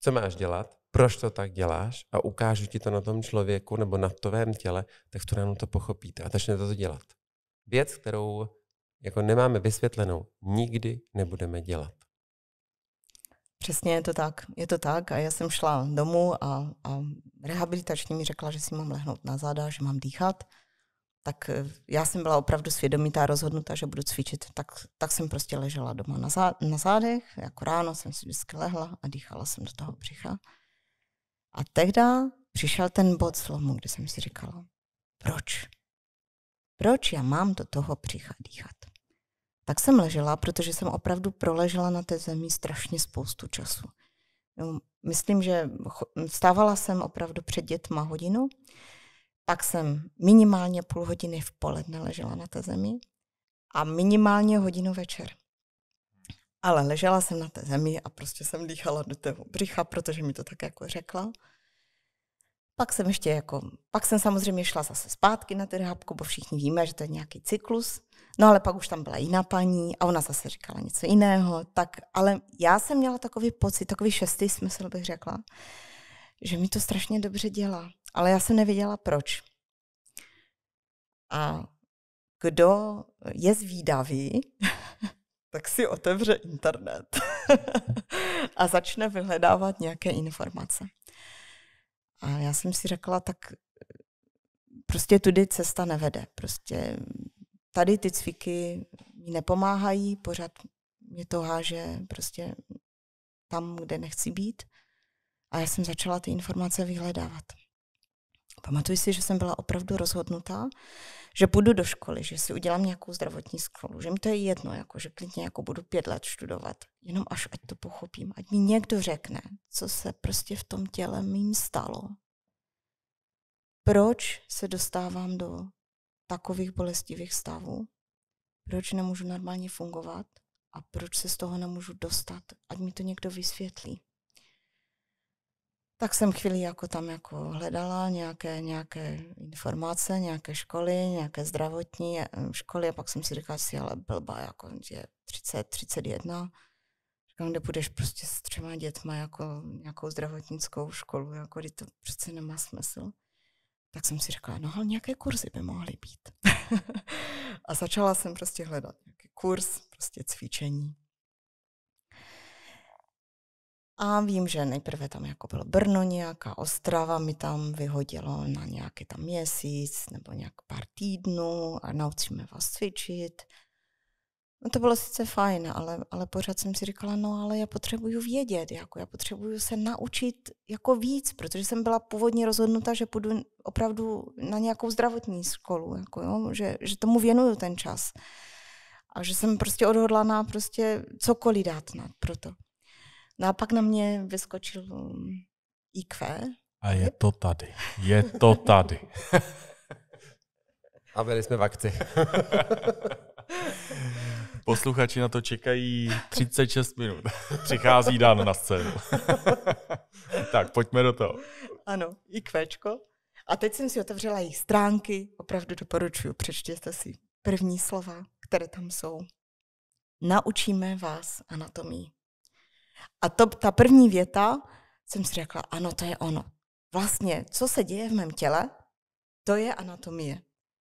co máš dělat, proč to tak děláš a ukážu ti to na tom člověku nebo na tvém těle, tak v tu ránu to pochopíte a začne to dělat. Věc, kterou jako nemáme vysvětlenou, nikdy nebudeme dělat. Přesně je to tak, je to tak a já jsem šla domů a, a rehabilitační mi řekla, že si mám lehnout na záda, že mám dýchat, tak eh, já jsem byla opravdu svědomitá, rozhodnutá, že budu cvičit, tak, tak jsem prostě ležela doma na, zá, na zádech, jako ráno jsem si vždycky lehla a dýchala jsem do toho břicha. A tehdy přišel ten bod slomu, kde jsem si říkala, proč? Proč já mám do toho břicha dýchat? tak jsem ležela, protože jsem opravdu proležela na té zemi strašně spoustu času. Myslím, že stávala jsem opravdu před dětma hodinu, pak jsem minimálně půl hodiny v poledne ležela na té zemi a minimálně hodinu večer. Ale ležela jsem na té zemi a prostě jsem dýchala do toho břicha, protože mi to tak jako řekla. Pak jsem ještě jako, pak jsem samozřejmě šla zase zpátky na terapku, bo všichni víme, že to je nějaký cyklus. No ale pak už tam byla jiná paní a ona zase říkala něco jiného. Tak, ale já jsem měla takový pocit, takový šestý smysl bych řekla, že mi to strašně dobře dělá. Ale já jsem nevěděla proč. A kdo je zvídavý, tak si otevře internet a začne vyhledávat nějaké informace. A já jsem si řekla, tak prostě tudy cesta nevede. Prostě tady ty cviky mi nepomáhají, pořád mě to háže prostě tam, kde nechci být. A já jsem začala ty informace vyhledávat. Pamatuji si, že jsem byla opravdu rozhodnutá, že půjdu do školy, že si udělám nějakou zdravotní školu, že mi to je jedno, jako, že klidně jako budu pět let studovat, jenom až ať to pochopím, ať mi někdo řekne, co se prostě v tom těle mým stalo. Proč se dostávám do takových bolestivých stavů, proč nemůžu normálně fungovat a proč se z toho nemůžu dostat, ať mi to někdo vysvětlí. Tak jsem chvíli jako tam jako hledala nějaké, nějaké informace, nějaké školy, nějaké zdravotní eh, školy a pak jsem si říkala si, ale blba, jako je 30, 31, říkám, kde budeš prostě s třema dětma jako nějakou zdravotnickou školu, jako to přece nemá smysl tak jsem si řekla, no ale nějaké kurzy by mohly být. a začala jsem prostě hledat nějaký kurz, prostě cvičení. A vím, že nejprve tam jako bylo Brno nějaká, Ostrava mi tam vyhodilo na nějaký tam měsíc nebo nějak pár týdnů a naučíme vás cvičit, No to bylo sice fajn, ale, ale pořád jsem si říkala, no ale já potřebuju vědět, jako já potřebuju se naučit jako víc, protože jsem byla původně rozhodnuta, že půjdu opravdu na nějakou zdravotní školu, jako jo, že, že tomu věnuju ten čas. A že jsem prostě odhodlaná prostě cokoliv dát na proto. No a pak na mě vyskočil mm, IQ. A je to tady. Je to tady. a byli jsme v akci. Posluchači na to čekají 36 minut. Přichází Dan na scénu. tak, pojďme do toho. Ano, i kvečko. A teď jsem si otevřela jejich stránky, opravdu doporučuji, přečtěte si první slova, které tam jsou. Naučíme vás anatomii. A to, ta první věta, jsem si řekla, ano, to je ono. Vlastně, co se děje v mém těle, to je anatomie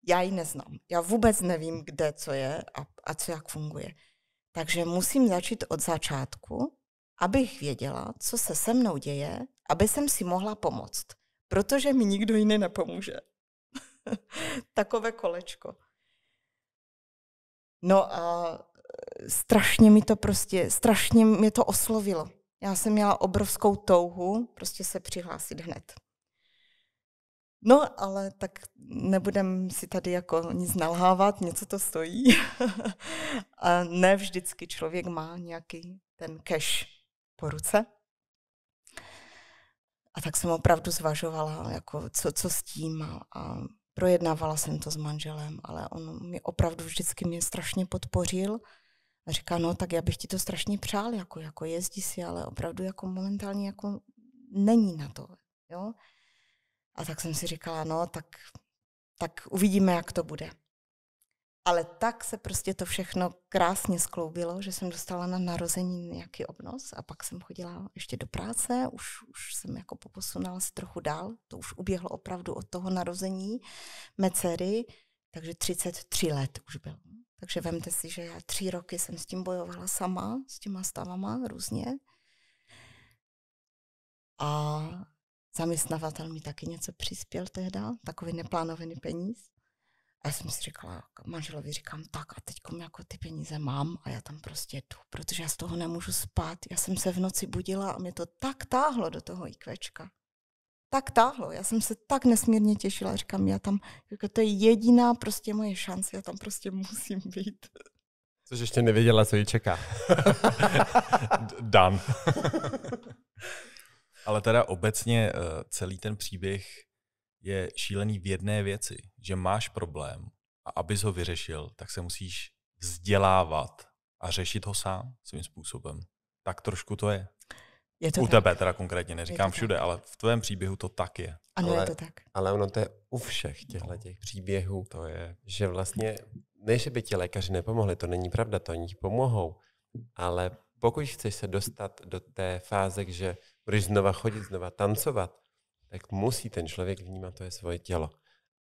já ji neznám. Já vůbec nevím, kde co je a, a co jak funguje. Takže musím začít od začátku, abych věděla, co se se mnou děje, aby jsem si mohla pomoct. Protože mi nikdo jiný nepomůže. Takové kolečko. No a eh, strašně mi to prostě, strašně mě to oslovilo. Já jsem měla obrovskou touhu prostě se přihlásit hned. No, ale tak nebudem si tady jako nic nalhávat, něco to stojí. a ne vždycky člověk má nějaký ten cash po ruce. A tak jsem opravdu zvažovala, jako co, co s tím a, projednávala jsem to s manželem, ale on mi opravdu vždycky mě strašně podpořil a říká, no tak já bych ti to strašně přál, jako, jako jezdí si, ale opravdu jako momentálně jako není na to. Jo? A tak jsem si říkala, no tak, tak uvidíme, jak to bude. Ale tak se prostě to všechno krásně skloubilo, že jsem dostala na narození nějaký obnos a pak jsem chodila ještě do práce, už, už jsem jako poposunala se trochu dál, to už uběhlo opravdu od toho narození mé dcery, takže 33 let už bylo. Takže vemte si, že já tři roky jsem s tím bojovala sama, s těma stavama různě. A Zaměstnavatel mi taky něco přispěl tehdy, takový neplánovaný peníz. A já jsem si říkala, manželovi říkám, tak a teď jako ty peníze mám a já tam prostě jdu, protože já z toho nemůžu spát. Já jsem se v noci budila a mě to tak táhlo do toho IQčka. Tak táhlo, já jsem se tak nesmírně těšila, říkám, já tam, jako to je jediná prostě moje šance, já tam prostě musím být. Což ještě nevěděla, co ji čeká. Dan. Ale teda obecně eh, celý ten příběh je šílený v jedné věci, že máš problém a abys ho vyřešil, tak se musíš vzdělávat a řešit ho sám svým způsobem. Tak trošku to je. je to u tak. tebe teda konkrétně, neříkám všude, tak. ale v tvém příběhu to tak je. Ano, ale, je to tak. Ale ono to je u všech těchto no. těch příběhů. To je. Že vlastně, ne, že by ti lékaři nepomohli, to není pravda, to oni ti pomohou, ale pokud chceš se dostat do té fáze, že budeš znova chodit, znova tancovat, tak musí ten člověk vnímat to je svoje tělo.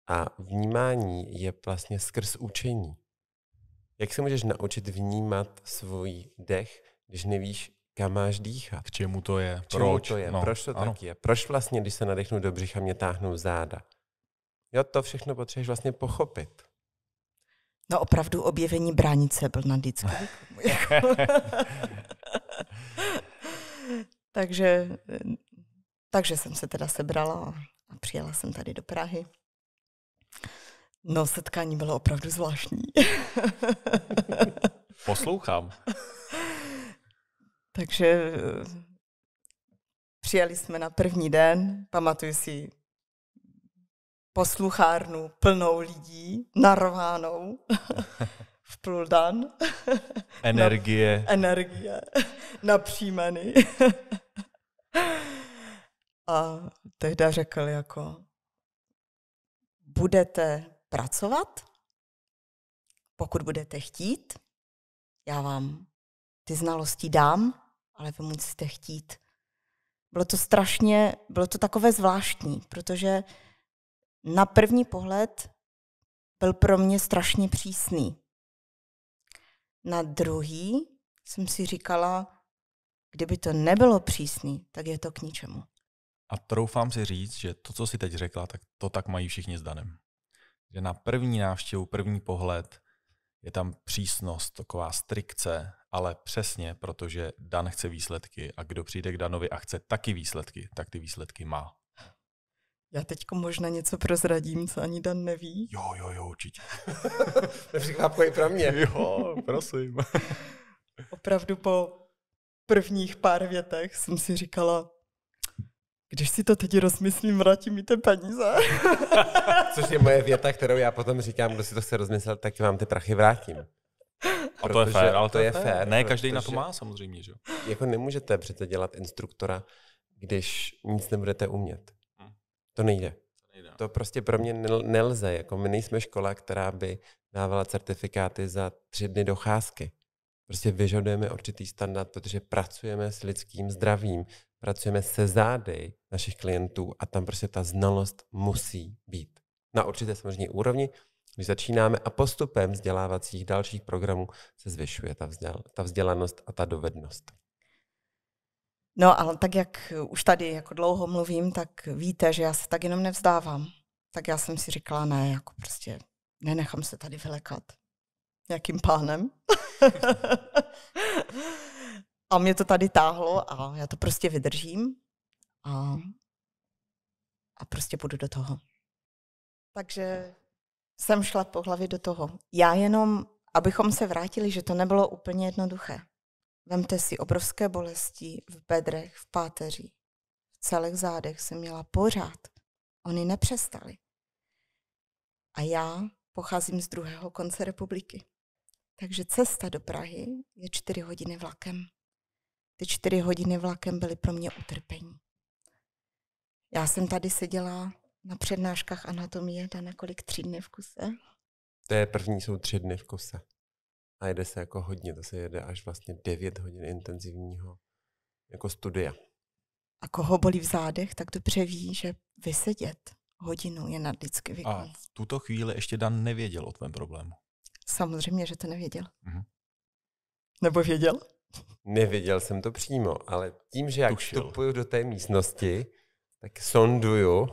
A vnímání je vlastně skrz učení. Jak se můžeš naučit vnímat svůj dech, když nevíš, kam máš dýchat? K čemu to je? K čemu proč? to je? No, proč to ano. tak je? Proč vlastně, když se nadechnu do břicha, mě táhnou záda? Jo, to všechno potřebuješ vlastně pochopit. No opravdu objevení bránice byl na Takže, eh, takže jsem se teda sebrala a přijela jsem tady do Prahy. No, setkání bylo opravdu zvláštní. Poslouchám. Takže eh, přijeli jsme na první den, pamatuju si posluchárnu plnou lidí, narvánou. vplul dan. Energie. Na, energie. Na příjmeny. A tehdy řekl jako, budete pracovat, pokud budete chtít, já vám ty znalosti dám, ale vy musíte chtít. Bylo to strašně, bylo to takové zvláštní, protože na první pohled byl pro mě strašně přísný. Na druhý jsem si říkala, kdyby to nebylo přísný, tak je to k ničemu. A troufám si říct, že to, co si teď řekla, tak to tak mají všichni s Danem. Že na první návštěvu, první pohled je tam přísnost, taková strikce, ale přesně, protože Dan chce výsledky a kdo přijde k Danovi a chce taky výsledky, tak ty výsledky má. Já teď možná něco prozradím, co ani Dan neví. Jo, jo, jo, určitě. Překvapuje pro mě. jo, prosím. Opravdu po prvních pár větech jsem si říkala, když si to teď rozmyslím, vrátí mi ty peníze. Což je moje věta, kterou já potom říkám, kdo si to chce rozmyslet, tak vám ty prachy vrátím. A to je fér, ale to, to je fér. ne, každý na to má samozřejmě, že Jako nemůžete přece dělat instruktora, když nic nebudete umět. To nejde. To, nejde. No. to prostě pro mě nelze. Jako my nejsme škola, která by dávala certifikáty za tři dny docházky. Prostě vyžadujeme určitý standard, protože pracujeme s lidským zdravím, pracujeme se zády našich klientů a tam prostě ta znalost musí být. Na určité samozřejmě úrovni, když začínáme a postupem vzdělávacích dalších programů se zvyšuje ta, vzděl, ta vzdělanost a ta dovednost. No ale tak, jak už tady jako dlouho mluvím, tak víte, že já se tak jenom nevzdávám. Tak já jsem si říkala, ne, jako prostě nenechám se tady vylekat. Jakým pánem? a mě to tady táhlo a já to prostě vydržím a, a prostě půjdu do toho. Takže jsem šla po hlavě do toho. Já jenom, abychom se vrátili, že to nebylo úplně jednoduché. Vemte si obrovské bolesti v bedrech, v páteři, v celých zádech jsem měla pořád. Oni nepřestali. A já pocházím z druhého konce republiky. Takže cesta do Prahy je čtyři hodiny vlakem. Ty čtyři hodiny vlakem byly pro mě utrpení. Já jsem tady seděla na přednáškách anatomie na kolik tři dny v kuse. To je první, jsou tři dny v kuse a jede se jako hodně, to se jede až vlastně 9 hodin intenzivního jako studia. A koho bolí v zádech, tak dobře ví, že vysedět hodinu je nad lidský výkon. A v tuto chvíli ještě Dan nevěděl o tvém problému. Samozřejmě, že to nevěděl. Mhm. Nebo věděl? Nevěděl jsem to přímo, ale tím, že jak Tušil. vstupuju do té místnosti, tak sonduju.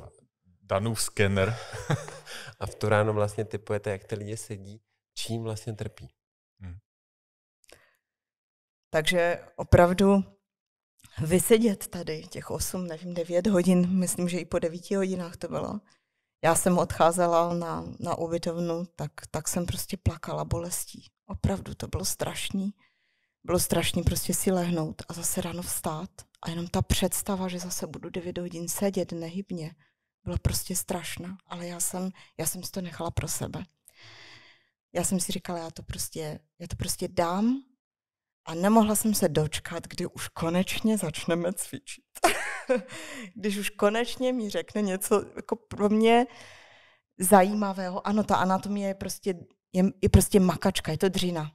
Danův skener. a v to ráno vlastně typujete, jak ty lidi sedí, čím vlastně trpí. Takže opravdu vysedět tady těch 8, nevím, 9 hodin, myslím, že i po 9 hodinách to bylo. Já jsem odcházela na, na ubytovnu, tak, tak jsem prostě plakala bolestí. Opravdu to bylo strašný. Bylo strašný prostě si lehnout a zase ráno vstát. A jenom ta představa, že zase budu 9 hodin sedět nehybně, byla prostě strašná. Ale já jsem, já jsem si to nechala pro sebe. Já jsem si říkala, já to prostě, já to prostě dám a nemohla jsem se dočkat, kdy už konečně začneme cvičit. Když už konečně mi řekne něco jako pro mě zajímavého. Ano, ta anatomie je prostě, je, je prostě makačka, je to dřina.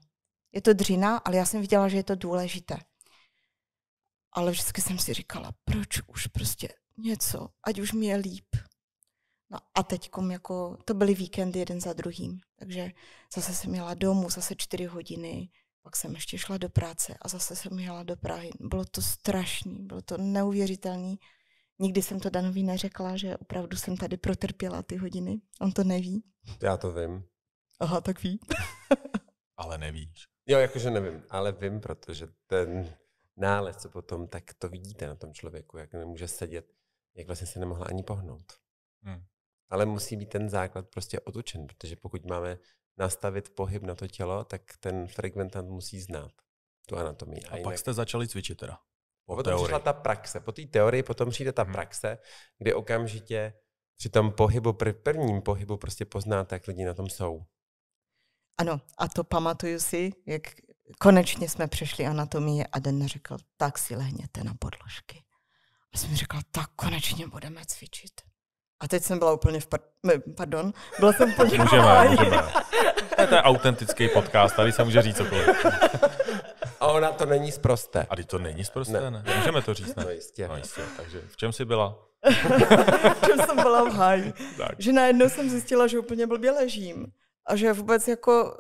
Je to dřina, ale já jsem viděla, že je to důležité. Ale vždycky jsem si říkala, proč už prostě něco, ať už mi je líp. No a teď jako, to byly víkendy jeden za druhým, takže zase jsem jela domů, zase čtyři hodiny, pak jsem ještě šla do práce a zase jsem jela do Prahy. Bylo to strašný, bylo to neuvěřitelný. Nikdy jsem to Danovi neřekla, že opravdu jsem tady protrpěla ty hodiny. On to neví. Já to vím. Aha, tak ví. ale nevíš. Jo, jakože nevím, ale vím, protože ten nález, co potom, tak to vidíte na tom člověku, jak nemůže sedět, jak vlastně se nemohla ani pohnout. Hmm. Ale musí být ten základ prostě odučen, protože pokud máme nastavit pohyb na to tělo, tak ten frekventant musí znát tu anatomii. A, a jinak... pak jste začali cvičit teda? Po potom teorii. přišla ta praxe. Po té teorii potom přijde ta hmm. praxe, kdy okamžitě při tom pohybu, při prvním pohybu prostě poznáte, jak lidi na tom jsou. Ano, a to pamatuju si, jak konečně jsme přešli anatomii a Den řekl, tak si lehněte na podložky. A jsem říkal, tak konečně budeme cvičit. A teď jsem byla úplně v par... Pardon, byla jsem podělá. Můžeme, můžeme. To je, autentický podcast, tady se může říct cokoliv. A ona to není zprosté. A to není zprosté, ne. ne? Můžeme to říct, ne? No jistě. No jistě. Takže v čem jsi byla? v čem jsem byla v háji. Tak. Že najednou jsem zjistila, že úplně blbě ležím. A že vůbec jako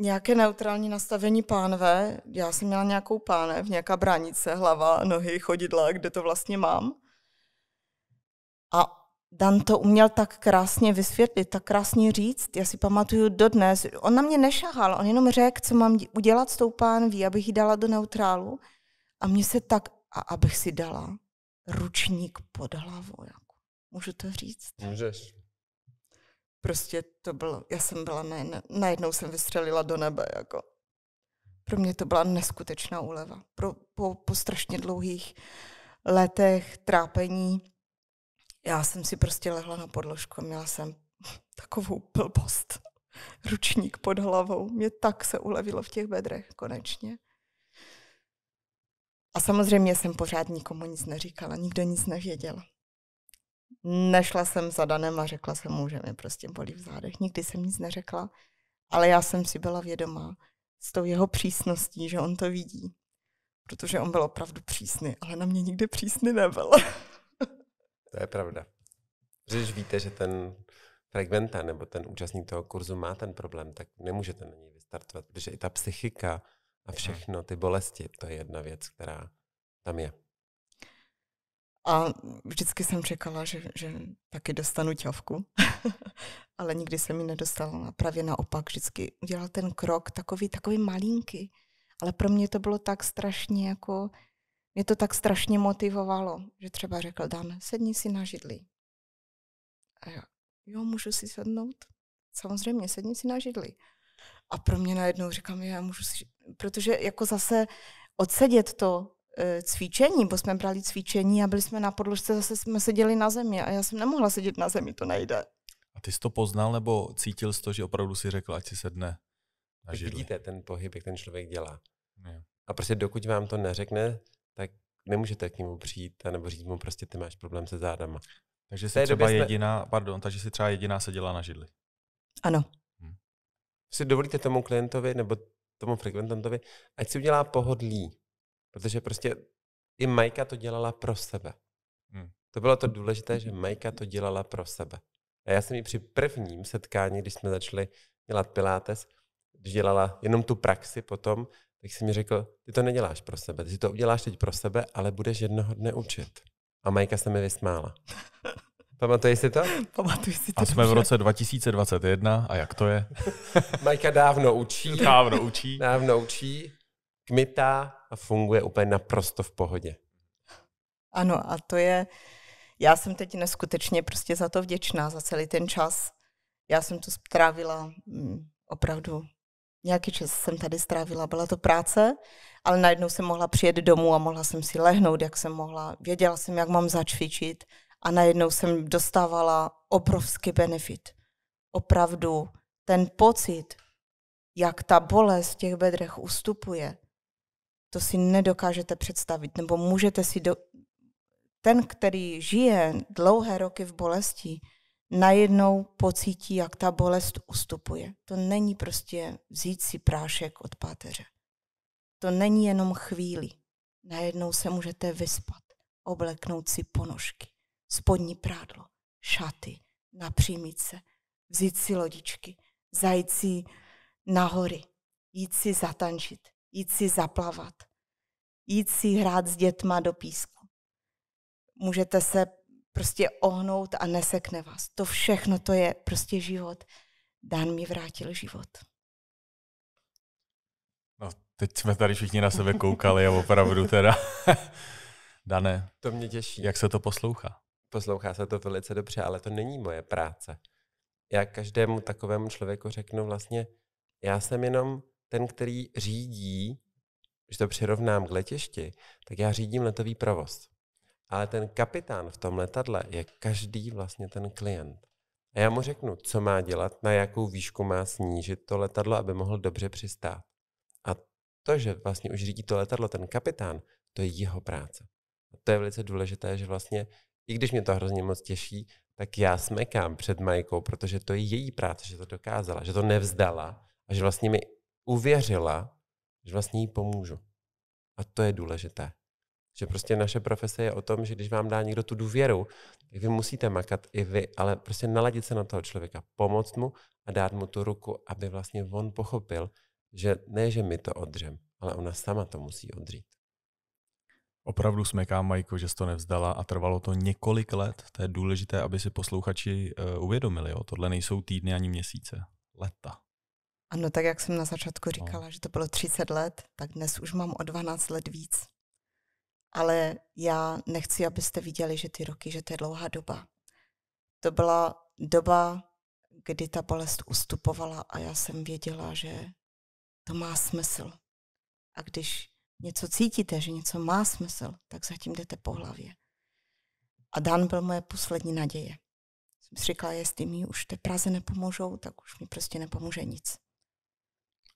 nějaké neutrální nastavení pánve, já jsem měla nějakou pánev, nějaká bránice, hlava, nohy, chodidla, kde to vlastně mám. A Dan to uměl tak krásně vysvětlit, tak krásně říct. Já si pamatuju dodnes, on na mě nešahal, on jenom řekl, co mám udělat s tou pánví, abych ji dala do neutrálu. A mě se tak, a abych si dala ručník pod hlavou. Jako. Můžu to říct? Můžeš. Prostě to bylo, já jsem byla, najednou jsem vystřelila do nebe. Jako. Pro mě to byla neskutečná úleva. Pro, po, po strašně dlouhých letech trápení já jsem si prostě lehla na podložku a měla jsem takovou blbost. Ručník pod hlavou. Mě tak se ulevilo v těch bedrech konečně. A samozřejmě jsem pořád nikomu nic neříkala, nikdo nic nevěděl. Nešla jsem za Danem a řekla jsem mu, že mi prostě bolí v zádech. Nikdy jsem nic neřekla, ale já jsem si byla vědomá s tou jeho přísností, že on to vidí. Protože on byl opravdu přísný, ale na mě nikdy přísný nebyl. To je pravda. Když víte, že ten frekventa nebo ten účastník toho kurzu má ten problém, tak nemůžete na něj vystartovat, protože i ta psychika a mhm. všechno, ty bolesti, to je jedna věc, která tam je. A vždycky jsem čekala, že, že taky dostanu ťavku, ale nikdy mi nedostalo. nedostala. Právě naopak, vždycky udělal ten krok takový, takový malinký. Ale pro mě to bylo tak strašně jako mě to tak strašně motivovalo, že třeba řekl Dan, sedni si na židli. A já, jo, můžu si sednout? Samozřejmě, sedni si na židli. A pro mě najednou říkám, já můžu si, protože jako zase odsedět to e, cvičení, bo jsme brali cvičení a byli jsme na podložce, zase jsme seděli na zemi a já jsem nemohla sedět na zemi, to nejde. A ty jsi to poznal nebo cítil jsi to, že opravdu si řekl, ať si sedne na židli? Vidíte ten pohyb, jak ten člověk dělá. Je. A prostě dokud vám to neřekne, nemůžete k němu přijít a nebo říct mu prostě ty máš problém se zádama. Takže si třeba jste... jediná, pardon, takže si třeba jediná seděla na židli. Ano. Hm. Si dovolíte tomu klientovi nebo tomu frekventantovi, ať si udělá pohodlí, protože prostě i Majka to dělala pro sebe. Hm. To bylo to důležité, že Majka to dělala pro sebe. A já jsem ji při prvním setkání, když jsme začali dělat Pilates, když dělala jenom tu praxi potom, tak jsi mi řekl, ty to neděláš pro sebe, ty to uděláš teď pro sebe, ale budeš jednoho dne učit. A Majka se mi vysmála. Pamatuješ si to? Pamatuji si to. A jsme dobře. v roce 2021 a jak to je? Majka dávno učí. Dávno učí. Dávno učí, kmitá a funguje úplně naprosto v pohodě. Ano a to je, já jsem teď neskutečně prostě za to vděčná, za celý ten čas. Já jsem to strávila mm, opravdu Nějaký čas jsem tady strávila, byla to práce, ale najednou jsem mohla přijet domů a mohla jsem si lehnout, jak jsem mohla. Věděla jsem, jak mám začvičit a najednou jsem dostávala obrovský benefit. Opravdu ten pocit, jak ta bolest v těch bedrech ustupuje, to si nedokážete představit. Nebo můžete si do... Ten, který žije dlouhé roky v bolesti, najednou pocítí, jak ta bolest ustupuje. To není prostě vzít si prášek od páteře. To není jenom chvíli. Najednou se můžete vyspat, obleknout si ponožky, spodní prádlo, šaty, napřímit se, vzít si lodičky, zajít si nahory, jít si zatančit, jít si zaplavat, jít si hrát s dětma do písku. Můžete se prostě ohnout a nesekne vás. To všechno to je prostě život. Dán mi vrátil život. No, teď jsme tady všichni na sebe koukali a opravdu teda. Dané, to mě těší. Jak se to poslouchá? Poslouchá se to velice dobře, ale to není moje práce. Já každému takovému člověku řeknu vlastně, já jsem jenom ten, který řídí, když to přirovnám k letišti, tak já řídím letový provoz. Ale ten kapitán v tom letadle je každý vlastně ten klient. A já mu řeknu, co má dělat, na jakou výšku má snížit to letadlo, aby mohl dobře přistát. A to, že vlastně už řídí to letadlo ten kapitán, to je jeho práce. A to je velice důležité, že vlastně, i když mě to hrozně moc těší, tak já smekám před Majkou, protože to je její práce, že to dokázala, že to nevzdala a že vlastně mi uvěřila, že vlastně jí pomůžu. A to je důležité. Že prostě naše profese je o tom, že když vám dá někdo tu důvěru, tak vy musíte makat i vy, ale prostě naladit se na toho člověka, pomoct mu a dát mu tu ruku, aby vlastně on pochopil, že ne, že my to odřem, ale ona sama to musí odřít. Opravdu smekám, Majko, že jsi to nevzdala a trvalo to několik let. To je důležité, aby si posluchači eh, uvědomili. Jo? Tohle nejsou týdny ani měsíce. Leta. Ano, tak jak jsem na začátku no. říkala, no. že to bylo 30 let, tak dnes už mám o 12 let víc ale já nechci, abyste viděli, že ty roky, že to je dlouhá doba. To byla doba, kdy ta bolest ustupovala a já jsem věděla, že to má smysl. A když něco cítíte, že něco má smysl, tak zatím jdete po hlavě. A Dan byl moje poslední naděje. Jsem si říkala, jestli mi už té Praze nepomůžou, tak už mi prostě nepomůže nic.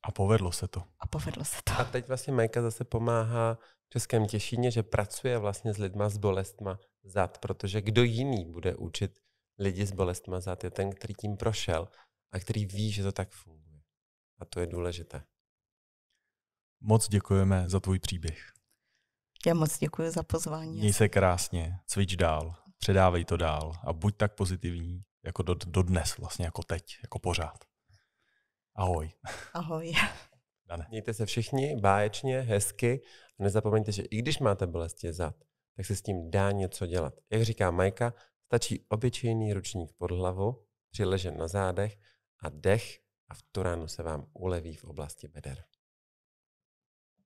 A povedlo se to. A povedlo se to. A teď vlastně Majka zase pomáhá v Českém Těšíně, že pracuje vlastně s lidma s bolestma zad, protože kdo jiný bude učit lidi s bolestma zad je ten, který tím prošel a který ví, že to tak funguje. A to je důležité. Moc děkujeme za tvůj příběh. Já moc děkuji za pozvání. Měj se krásně, cvič dál, předávej to dál a buď tak pozitivní jako do, do dnes, vlastně jako teď, jako pořád. Ahoj. Ahoj. Dane. Mějte se všichni báječně, hezky. A nezapomeňte, že i když máte bolesti zad, tak se s tím dá něco dělat. Jak říká Majka, stačí obyčejný ručník pod hlavu, přiležen na zádech a dech a v tu ránu se vám uleví v oblasti beder.